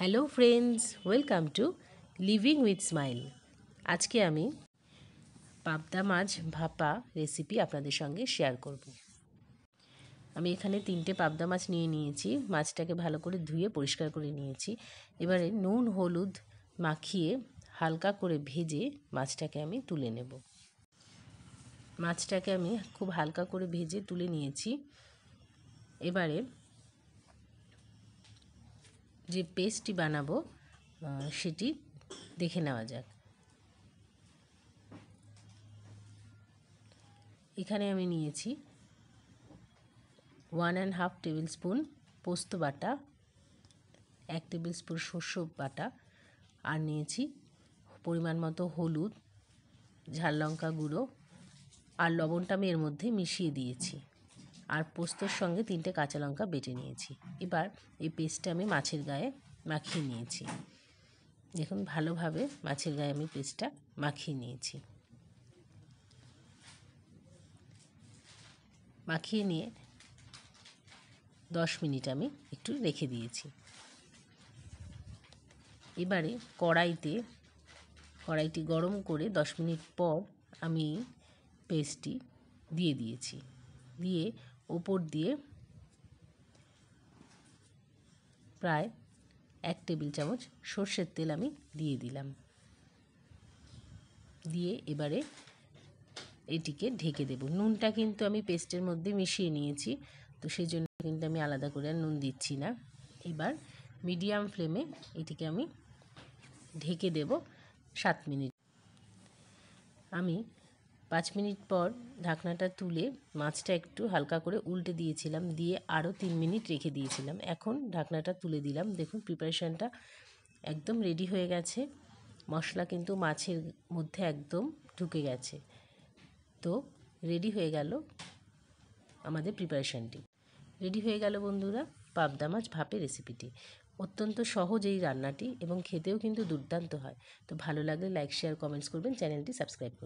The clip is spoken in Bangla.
hello friends welcome to living with smile আজকে আমি পাবদা মাছ ভাপা রেসিপি আপনাদের সঙ্গে শেয়ার করব আমি এখানে তিনটে পাবদা মাছ নিয়ে নিয়েছি মাছটাকে ভালো করে ধুয়ে পরিষ্কার করে নিয়েছি এবারে নুন হলুদ মাখিয়ে হালকা করে ভেজে মাছটাকে আমি তুলে নেব মাছটাকে আমি খুব হালকা করে ভেজে তুলে নিয়েছি এবারে যে পেস্টটি বানাবো সেটি দেখে নেওয়া যাক এখানে আমি নিয়েছি one and half tablespoon পোস্ত বাটা এক টেবিল স্পুন শস্য বাটা আর নিয়েছি পরিমাণ মতো হলুদ ঝাল লঙ্কা গুঁড়ো আর লবণটা আমি এর মধ্যে মিশিয়ে দিয়েছি আর পোস্তর সঙ্গে তিনটে কাঁচা লঙ্কা বেটে নিয়েছি এবার এই পেস্টটা আমি মাছের গায়ে মাখিয়ে নিয়েছি দেখুন ভালোভাবে মাছের গায়ে আমি পেস্টটা মাখিয়ে নিয়েছি মাখিয়ে নিয়ে দশ মিনিট আমি একটু রেখে দিয়েছি এবারে কড়াইতে কড়াইটি গরম করে দশ মিনিট পর আমি পেস্টটি দিয়ে দিয়েছি দিয়ে ওপর দিয়ে প্রায় এক টেবিল চামচ সর্ষের তেল আমি দিয়ে দিলাম দিয়ে এবারে এটিকে ঢেকে দেব নুনটা কিন্তু আমি পেস্টের মধ্যে মিশিয়ে নিয়েছি তো সেই জন্য কিন্তু আমি আলাদা করে আর নুন দিচ্ছি না এবার মিডিয়াম ফ্লেমে এটিকে আমি ঢেকে দেব সাত মিনিট আমি পাঁচ মিনিট পর ঢাকনাটা তুলে মাছটা একটু হালকা করে উল্টে দিয়েছিলাম দিয়ে আরও তিন মিনিট রেখে দিয়েছিলাম এখন ঢাকনাটা তুলে দিলাম দেখুন প্রিপারেশানটা একদম রেডি হয়ে গেছে মশলা কিন্তু মাছের মধ্যে একদম ঢুকে গেছে তো রেডি হয়ে গেল আমাদের প্রিপারেশানটি রেডি হয়ে গেল বন্ধুরা পাবদা মাছ ভাপে রেসিপিটি অত্যন্ত সহজ এই রান্নাটি এবং খেতেও কিন্তু দুর্দান্ত হয় তো ভালো লাগলে লাইক শেয়ার কমেন্টস করবেন চ্যানেলটি সাবস্ক্রাইব করুন